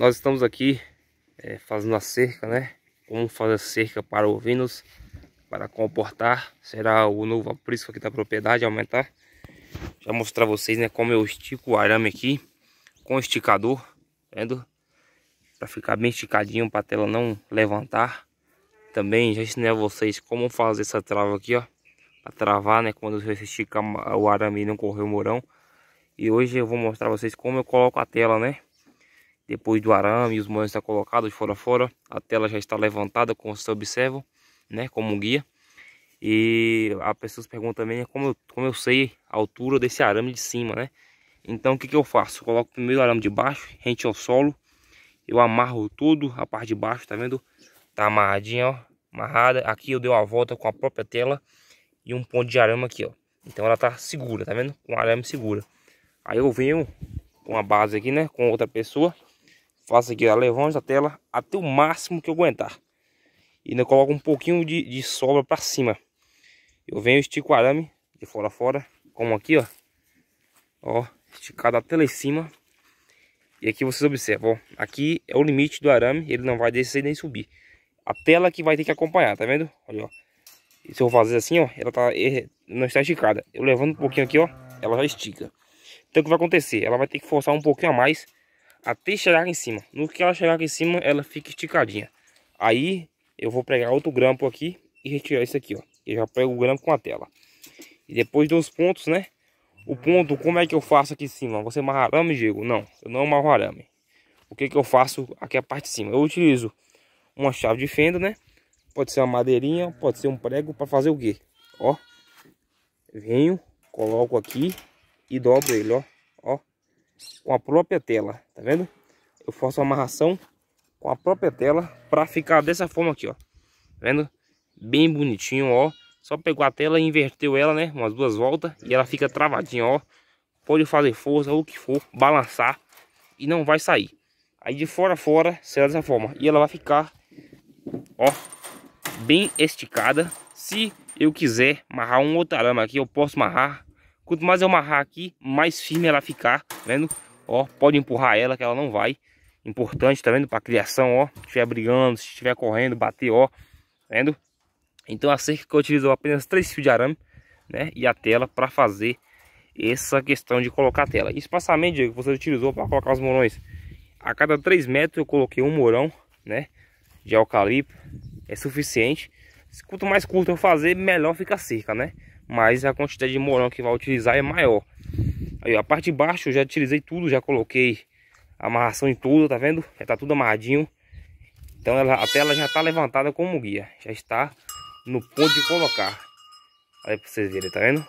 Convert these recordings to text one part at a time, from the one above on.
Nós estamos aqui é, fazendo a cerca, né? Como fazer a cerca para ovinos, para comportar. Será o novo aprisco aqui da propriedade, aumentar. Já mostrar vocês, né? Como eu estico o arame aqui com o esticador, vendo? Para ficar bem esticadinho, para a tela não levantar. Também já ensinei a vocês como fazer essa trava aqui, ó. Para travar, né? Quando você estica o arame e não correr o morão. E hoje eu vou mostrar a vocês como eu coloco a tela, né? Depois do arame e os moinhos estão colocados fora a fora. A tela já está levantada, como você observam, né? Como um guia. E a pessoa se pergunta também né, como eu, como eu sei a altura desse arame de cima, né? Então o que, que eu faço? Eu coloco primeiro o arame de baixo, rente ao solo. Eu amarro tudo, a parte de baixo, tá vendo? Tá amarradinha, ó. Amarrada. Aqui eu dei uma volta com a própria tela e um ponto de arame aqui, ó. Então ela tá segura, tá vendo? Com arame segura. Aí eu venho com a base aqui, né? Com outra pessoa faço aqui, ó, levando a tela até o máximo que eu aguentar. E ainda coloco um pouquinho de, de sobra para cima. Eu venho estico o arame de fora a fora, como aqui, ó. Ó, esticado até lá em cima. E aqui vocês observam, ó, aqui é o limite do arame, ele não vai descer nem subir. A tela que vai ter que acompanhar, tá vendo? Olha, ó. E se eu fazer assim, ó, ela tá, não está esticada. Eu levando um pouquinho aqui, ó, ela já estica. Então o que vai acontecer? Ela vai ter que forçar um pouquinho a mais até chegar aqui em cima. No que ela chegar aqui em cima, ela fica esticadinha. Aí eu vou pegar outro grampo aqui e retirar isso aqui, ó. Eu já pego o grampo com a tela. E depois dos pontos, né? O ponto, como é que eu faço aqui em cima? Você amarra é arame, Diego? Não, eu não amarro é arame. O que que eu faço aqui é a parte de cima? Eu utilizo uma chave de fenda, né? Pode ser uma madeirinha, pode ser um prego para fazer o quê? Ó, venho, coloco aqui e dobro ele, ó com a própria tela, tá vendo? Eu faço a amarração com a própria tela para ficar dessa forma aqui, ó. Tá vendo? Bem bonitinho, ó. Só pegou a tela e inverteu ela, né? Umas duas voltas e ela fica travadinha, ó. Pode fazer força, o que for, balançar e não vai sair. Aí de fora a fora será dessa forma. E ela vai ficar, ó, bem esticada. Se eu quiser amarrar um outro arame aqui, eu posso amarrar Quanto mais eu amarrar aqui, mais firme ela ficar, tá vendo? Ó, pode empurrar ela que ela não vai. Importante, tá vendo? Pra criação, ó. Se estiver brigando, se estiver correndo, bater, ó. Tá vendo? Então a cerca que eu utilizo apenas três fios de arame, né? E a tela para fazer essa questão de colocar a tela. Espaçamento, Diego, você utilizou para colocar os morões. A cada 3 metros eu coloquei um morão, né? De eucalipto. É suficiente. Quanto mais curto eu fazer, melhor fica a cerca, né? mas a quantidade de morango que vai utilizar é maior. Aí, a parte de baixo eu já utilizei tudo, já coloquei amarração em tudo, tá vendo? Já tá tudo amarradinho. Então ela, a tela já tá levantada como guia, já está no ponto de colocar. Aí pra vocês verem, tá vendo?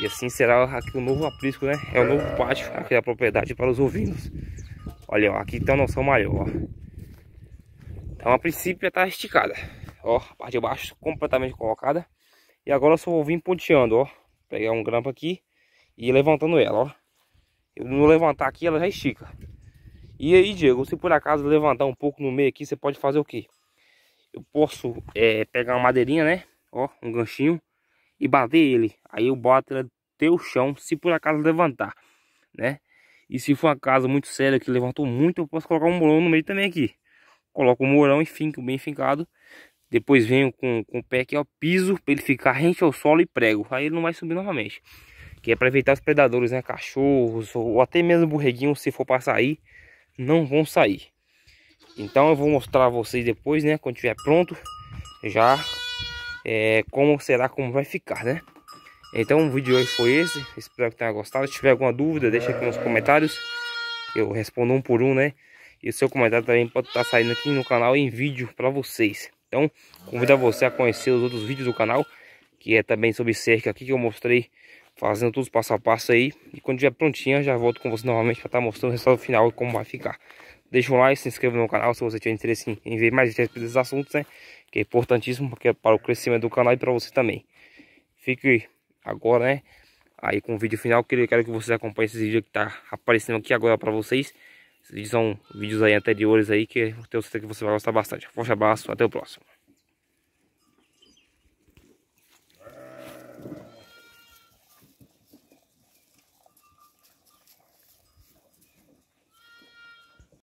E assim será aqui o novo aprisco, né? É o novo pátio aqui da é propriedade para os ovinos. Olha, ó, aqui tem tá uma noção maior, ó. Então a princípio já tá esticada. Ó, a parte de baixo completamente colocada. E agora eu só vou vir ponteando, ó. Pegar um grampo aqui e levantando ela, ó. Eu não levantar aqui, ela já estica. E aí, Diego, se por acaso levantar um pouco no meio aqui, você pode fazer o quê? Eu posso é, pegar uma madeirinha, né? Ó, um ganchinho e bater ele. Aí eu boto ela até o chão, se por acaso levantar, né? E se for uma casa muito séria que levantou muito, eu posso colocar um morão no meio também aqui. Coloco um morão e finco bem fincado. Depois venho com, com o pé aqui o piso para ele ficar rente ao solo e prego. Aí ele não vai subir novamente. Que é para evitar os predadores, né? Cachorros ou até mesmo borreguinhos, se for para sair, não vão sair. Então eu vou mostrar a vocês depois, né? Quando estiver pronto, já é, como será, como vai ficar, né? Então o vídeo hoje foi esse. Espero que tenha gostado. Se tiver alguma dúvida, deixa aqui nos comentários. Eu respondo um por um, né? E o seu comentário também pode estar tá saindo aqui no canal em vídeo para vocês. Então, convidar você a conhecer os outros vídeos do canal, que é também sobre cerca aqui que eu mostrei, fazendo tudo passo a passo aí. E quando estiver prontinha, já volto com você novamente para estar tá mostrando o resultado final e como vai ficar. Deixa um like, se inscreva no canal se você tiver interesse em, ver mais respeito desses assuntos, né? Que é importantíssimo porque é para o crescimento do canal e para você também. Fique agora, né? Aí com o vídeo final, que eu quero que vocês acompanhem esse vídeo que está aparecendo aqui agora para vocês. Esses vídeos são vídeos aí anteriores aí que eu tenho certeza que você vai gostar bastante. Forte abraço, até o próximo.